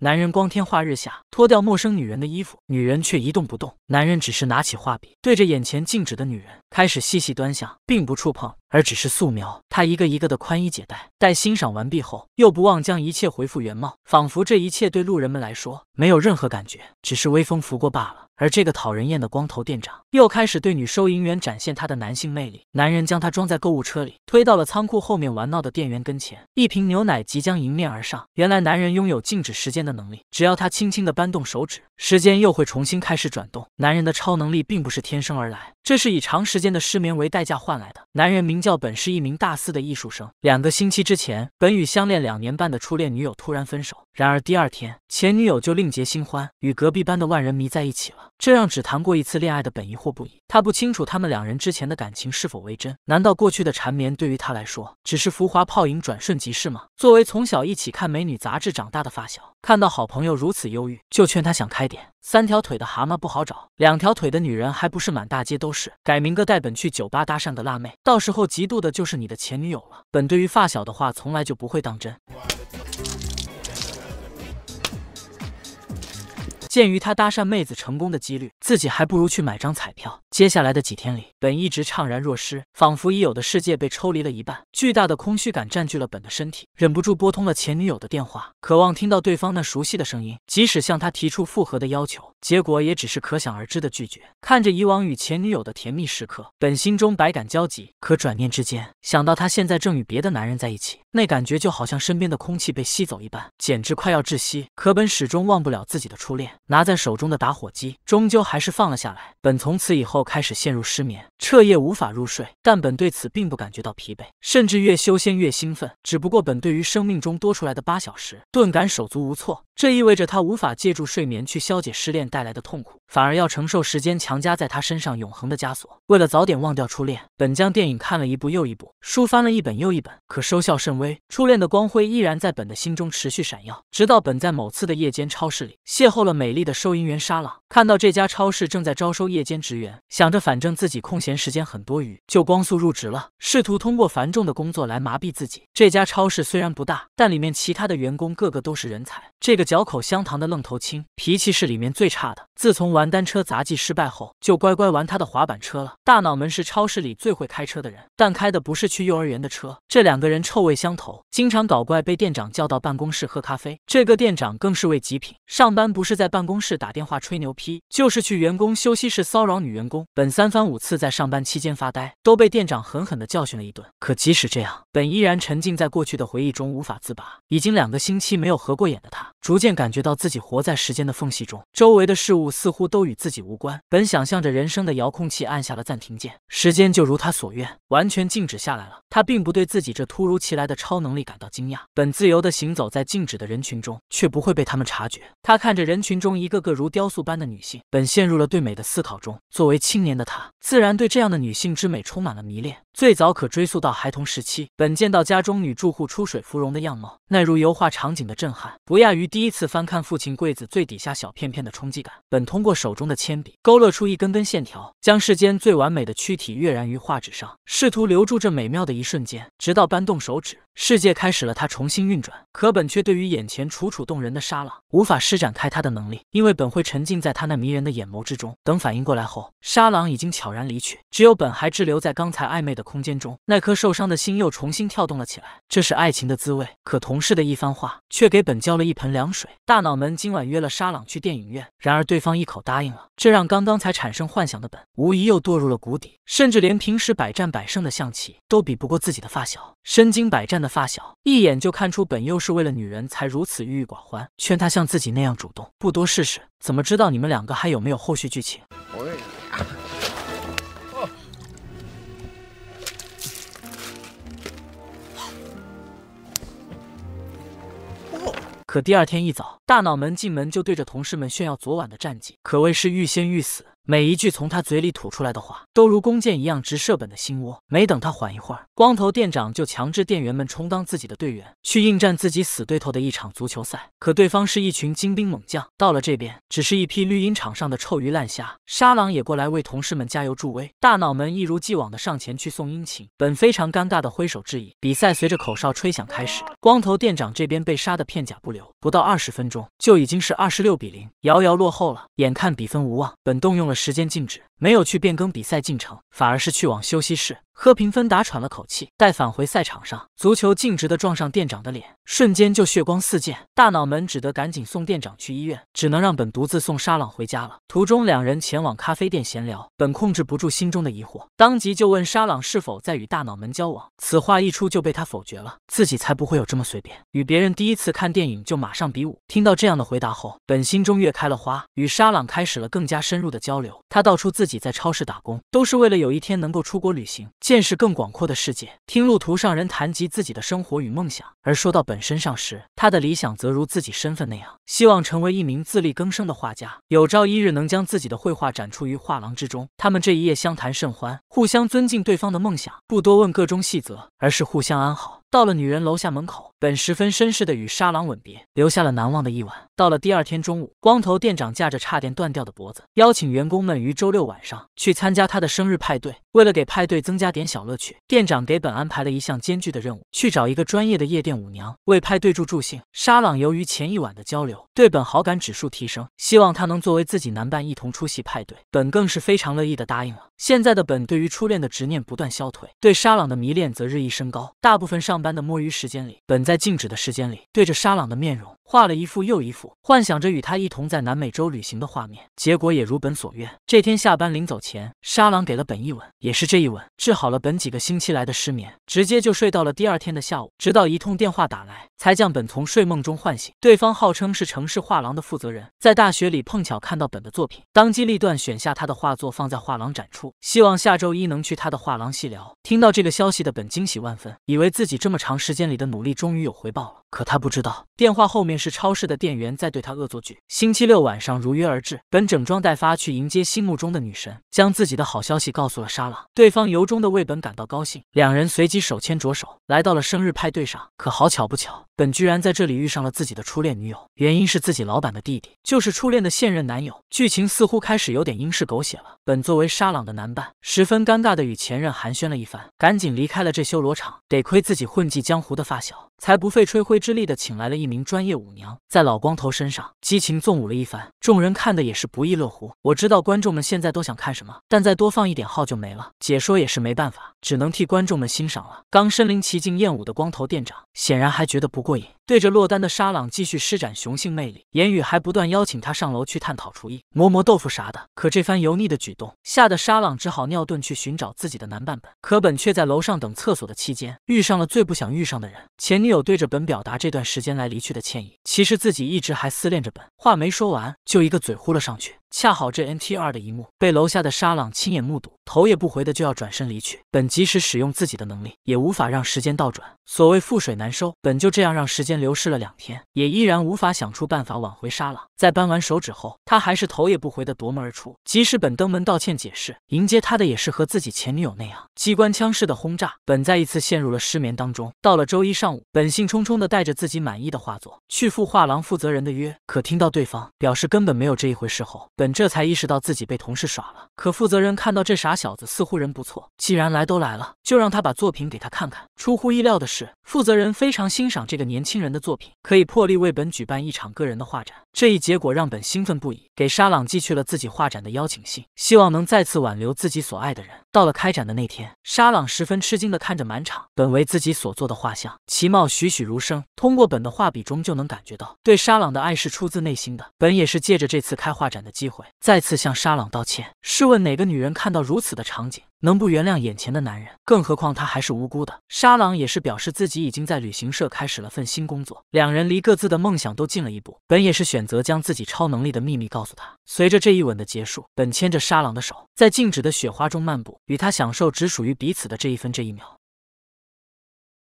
男人光天化日下脱掉陌生女人的衣服，女人却一动不动。男人只是拿起画笔，对着眼前静止的女人开始细细端详，并不触碰。而只是素描，他一个一个的宽衣解带，待欣赏完毕后，又不忘将一切恢复原貌，仿佛这一切对路人们来说没有任何感觉，只是微风拂过罢了。而这个讨人厌的光头店长又开始对女收银员展现他的男性魅力，男人将他装在购物车里，推到了仓库后面玩闹的店员跟前，一瓶牛奶即将迎面而上。原来男人拥有静止时间的能力，只要他轻轻的扳动手指，时间又会重新开始转动。男人的超能力并不是天生而来。这是以长时间的失眠为代价换来的。男人名叫本，是一名大四的艺术生。两个星期之前，本与相恋两年半的初恋女友突然分手。然而第二天，前女友就另结新欢，与隔壁班的万人迷在一起了。这让只谈过一次恋爱的本疑惑不已。他不清楚他们两人之前的感情是否为真。难道过去的缠绵对于他来说只是浮华泡影，转瞬即逝吗？作为从小一起看美女杂志长大的发小。看到好朋友如此忧郁，就劝他想开点。三条腿的蛤蟆不好找，两条腿的女人还不是满大街都是。改明个带本去酒吧搭讪个辣妹，到时候嫉妒的就是你的前女友了。本对于发小的话从来就不会当真。鉴于他搭讪妹子成功的几率，自己还不如去买张彩票。接下来的几天里，本一直怅然若失，仿佛已有的世界被抽离了一半，巨大的空虚感占据了本的身体，忍不住拨通了前女友的电话，渴望听到对方那熟悉的声音，即使向她提出复合的要求。结果也只是可想而知的拒绝。看着以往与前女友的甜蜜时刻，本心中百感交集。可转念之间，想到他现在正与别的男人在一起，那感觉就好像身边的空气被吸走一般，简直快要窒息。可本始终忘不了自己的初恋，拿在手中的打火机终究还是放了下来。本从此以后开始陷入失眠，彻夜无法入睡。但本对此并不感觉到疲惫，甚至越修仙越兴奋。只不过本对于生命中多出来的八小时，顿感手足无措。这意味着他无法借助睡眠去消解失恋。带来的痛苦，反而要承受时间强加在他身上永恒的枷锁。为了早点忘掉初恋，本将电影看了一部又一部，书翻了一本又一本，可收效甚微。初恋的光辉依然在本的心中持续闪耀。直到本在某次的夜间超市里邂逅了美丽的收银员沙朗，看到这家超市正在招收夜间职员，想着反正自己空闲时间很多余，就光速入职了，试图通过繁重的工作来麻痹自己。这家超市虽然不大，但里面其他的员工个个都是人才。这个嚼口香糖的愣头青，脾气是里面最差。自从玩单车杂技失败后，就乖乖玩他的滑板车了。大脑门是超市里最会开车的人，但开的不是去幼儿园的车。这两个人臭味相投，经常搞怪，被店长叫到办公室喝咖啡。这个店长更是位极品，上班不是在办公室打电话吹牛批，就是去员工休息室骚扰女员工。本三番五次在上班期间发呆，都被店长狠狠的教训了一顿。可即使这样，本依然沉浸在过去的回忆中无法自拔。已经两个星期没有合过眼的他，逐渐感觉到自己活在时间的缝隙中，周围的。事物似乎都与自己无关。本想象着人生的遥控器按下了暂停键，时间就如他所愿，完全静止下来了。他并不对自己这突如其来的超能力感到惊讶。本自由的行走在静止的人群中，却不会被他们察觉。他看着人群中一个个如雕塑般的女性，本陷入了对美的思考中。作为青年的他，自然对这样的女性之美充满了迷恋。最早可追溯到孩童时期，本见到家中女住户出水芙蓉的样貌，那如油画场景的震撼，不亚于第一次翻看父亲柜子最底下小片片的冲击感。本通过手中的铅笔勾勒出一根根线条，将世间最完美的躯体跃然于画纸上，试图留住这美妙的一瞬间。直到扳动手指，世界开始了它重新运转。可本却对于眼前楚楚动人的沙朗无法施展开他的能力，因为本会沉浸在他那迷人的眼眸之中。等反应过来后，沙朗已经悄然离去，只有本还滞留在刚才暧昧的。空间中，那颗受伤的心又重新跳动了起来。这是爱情的滋味。可同事的一番话却给本浇了一盆凉水。大脑门今晚约了沙朗去电影院，然而对方一口答应了，这让刚刚才产生幻想的本无疑又堕入了谷底。甚至连平时百战百胜的象棋都比不过自己的发小。身经百战的发小一眼就看出本又是为了女人才如此郁郁寡欢，劝他像自己那样主动，不多试试怎么知道你们两个还有没有后续剧情？可第二天一早，大脑门进门就对着同事们炫耀昨晚的战绩，可谓是欲仙欲死。每一句从他嘴里吐出来的话，都如弓箭一样直射本的心窝。没等他缓一会儿，光头店长就强制店员们充当自己的队员，去应战自己死对头的一场足球赛。可对方是一群精兵猛将，到了这边只是一批绿茵场上的臭鱼烂虾。沙狼也过来为同事们加油助威，大脑门一如既往的上前去送殷勤。本非常尴尬的挥手致意。比赛随着口哨吹响开始，光头店长这边被杀的片甲不留，不到二十分钟就已经是二十六比零，遥遥落后了。眼看比分无望，本动用了。时间静止。没有去变更比赛进程，反而是去往休息室喝平分打喘了口气。待返回赛场上，足球径直的撞上店长的脸，瞬间就血光四溅，大脑门只得赶紧送店长去医院，只能让本独自送沙朗回家了。途中，两人前往咖啡店闲聊，本控制不住心中的疑惑，当即就问沙朗是否在与大脑门交往。此话一出就被他否决了，自己才不会有这么随便，与别人第一次看电影就马上比武。听到这样的回答后，本心中越开了花，与沙朗开始了更加深入的交流。他道出自。自己在超市打工，都是为了有一天能够出国旅行，见识更广阔的世界。听路途上人谈及自己的生活与梦想，而说到本身上时，他的理想则如自己身份那样。希望成为一名自力更生的画家，有朝一日能将自己的绘画展出于画廊之中。他们这一夜相谈甚欢，互相尊敬对方的梦想，不多问各中细则，而是互相安好。到了女人楼下门口，本十分绅士的与沙朗吻别，留下了难忘的一晚。到了第二天中午，光头店长架着差点断掉的脖子，邀请员工们于周六晚上去参加他的生日派对。为了给派对增加点小乐趣，店长给本安排了一项艰巨的任务，去找一个专业的夜店舞娘为派对助助兴。沙朗由于前一晚的交流。对本好感指数提升，希望他能作为自己男伴一同出席派对，本更是非常乐意的答应了。现在的本对于初恋的执念不断消退，对沙朗的迷恋则日益升高。大部分上班的摸鱼时间里，本在静止的时间里，对着沙朗的面容画了一幅又一幅，幻想着与他一同在南美洲旅行的画面。结果也如本所愿，这天下班临走前，沙朗给了本一吻。也是这一吻治好了本几个星期来的失眠，直接就睡到了第二天的下午。直到一通电话打来，才将本从睡梦中唤醒。对方号称是城市画廊的负责人，在大学里碰巧看到本的作品，当机立断选下他的画作放在画廊展出。希望下周一能去他的画廊细聊。听到这个消息的本惊喜万分，以为自己这么长时间里的努力终于有回报了。可他不知道，电话后面是超市的店员在对他恶作剧。星期六晚上如约而至，本整装待发去迎接心目中的女神，将自己的好消息告诉了莎朗，对方由衷的为本感到高兴。两人随即手牵着手来到了生日派对上。可好巧不巧，本居然在这里遇上了自己的初恋女友，原因是自己老板的弟弟就是初恋的现任男友。剧情似乎开始有点英式狗血了。本作为沙朗的男伴，十分尴尬的与前任寒暄了一番，赶紧离开了这修罗场。得亏自己混迹江湖的发小，才不费吹灰。之力的请来了一名专业舞娘，在老光头身上激情纵舞了一番，众人看的也是不亦乐乎。我知道观众们现在都想看什么，但再多放一点号就没了。解说也是没办法，只能替观众们欣赏了。刚身临其境艳舞的光头店长，显然还觉得不过瘾。对着落单的沙朗继续施展雄性魅力，言语还不断邀请他上楼去探讨厨艺、磨磨豆腐啥的。可这番油腻的举动，吓得沙朗只好尿遁去寻找自己的男伴本。可本却在楼上等厕所的期间，遇上了最不想遇上的人——前女友，对着本表达这段时间来离去的歉意。其实自己一直还思念着本，话没说完，就一个嘴呼了上去。恰好这 N T 二的一幕被楼下的沙朗亲眼目睹，头也不回的就要转身离去。本即使使用自己的能力，也无法让时间倒转。所谓覆水难收，本就这样让时间流逝了两天，也依然无法想出办法挽回沙朗。在扳完手指后，他还是头也不回的夺门而出。即使本登门道歉解释，迎接他的也是和自己前女友那样机关枪式的轰炸。本再一次陷入了失眠当中。到了周一上午，本兴冲冲的带着自己满意的画作去赴画廊负责人的约，可听到对方表示根本没有这一回事后，本。本这才意识到自己被同事耍了。可负责人看到这傻小子似乎人不错，既然来都来了，就让他把作品给他看看。出乎意料的是，负责人非常欣赏这个年轻人的作品，可以破例为本举办一场个人的画展。这一结果让本兴奋不已，给沙朗寄去了自己画展的邀请信，希望能再次挽留自己所爱的人。到了开展的那天，沙朗十分吃惊地看着满场本为自己所做的画像，其貌栩栩如生。通过本的画笔中就能感觉到，对沙朗的爱是出自内心的。本也是借着这次开画展的机会，再次向沙朗道歉。试问哪个女人看到如此的场景？能不原谅眼前的男人，更何况他还是无辜的。沙朗也是表示自己已经在旅行社开始了份新工作，两人离各自的梦想都近了一步。本也是选择将自己超能力的秘密告诉他。随着这一吻的结束，本牵着沙朗的手，在静止的雪花中漫步，与他享受只属于彼此的这一分这一秒。